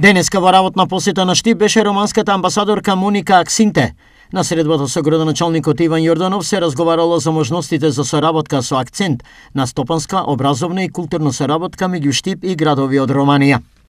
Денеска во работна посета на Штип беше романската амбасадорка Моника Аксинте. На средбата со градоначалникот Иван Јорданов се разговарало за можностите за соработка со акцент на стопанска, образовна и културна соработка меѓу Штип и градови од Романија.